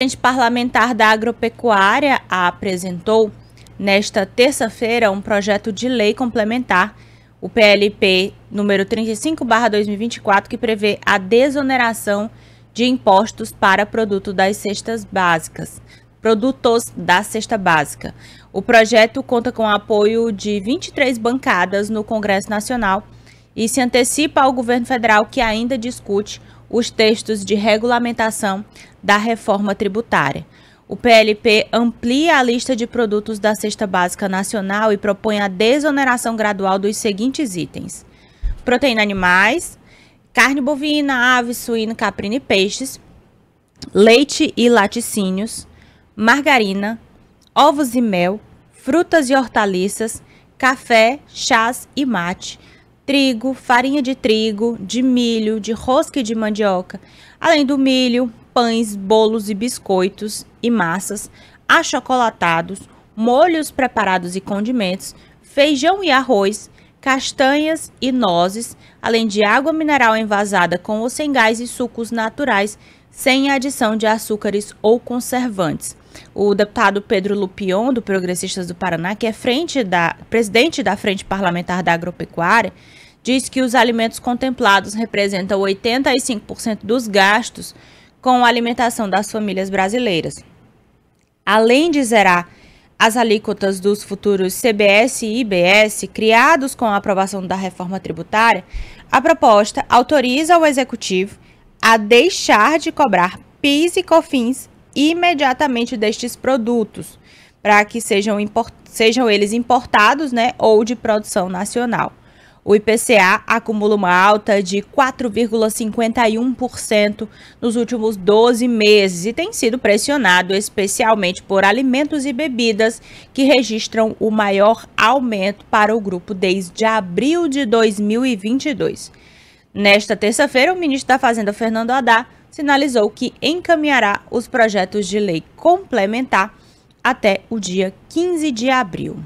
presidente parlamentar da agropecuária apresentou nesta terça-feira um projeto de lei complementar, o PLP número 35/2024, que prevê a desoneração de impostos para produto das cestas básicas, produtos da cesta básica. O projeto conta com o apoio de 23 bancadas no Congresso Nacional e se antecipa ao governo federal que ainda discute os textos de regulamentação da reforma tributária. O PLP amplia a lista de produtos da Cesta Básica Nacional e propõe a desoneração gradual dos seguintes itens: proteína animais, carne bovina, ave, suíno, caprina e peixes, leite e laticínios, margarina, ovos e mel, frutas e hortaliças, café, chás e mate trigo, farinha de trigo, de milho, de rosca e de mandioca, além do milho, pães, bolos e biscoitos e massas, achocolatados, molhos preparados e condimentos, feijão e arroz, castanhas e nozes, além de água mineral envasada com ou sem gás e sucos naturais, sem adição de açúcares ou conservantes. O deputado Pedro Lupion, do Progressistas do Paraná, que é frente da, presidente da Frente Parlamentar da Agropecuária, diz que os alimentos contemplados representam 85% dos gastos com a alimentação das famílias brasileiras. Além de zerar as alíquotas dos futuros CBS e IBS criados com a aprovação da reforma tributária, a proposta autoriza o executivo a deixar de cobrar PIS e COFINS imediatamente destes produtos, para que sejam, sejam eles importados né, ou de produção nacional. O IPCA acumula uma alta de 4,51% nos últimos 12 meses e tem sido pressionado especialmente por alimentos e bebidas, que registram o maior aumento para o grupo desde abril de 2022. Nesta terça-feira, o ministro da Fazenda, Fernando Haddad, sinalizou que encaminhará os projetos de lei complementar até o dia 15 de abril.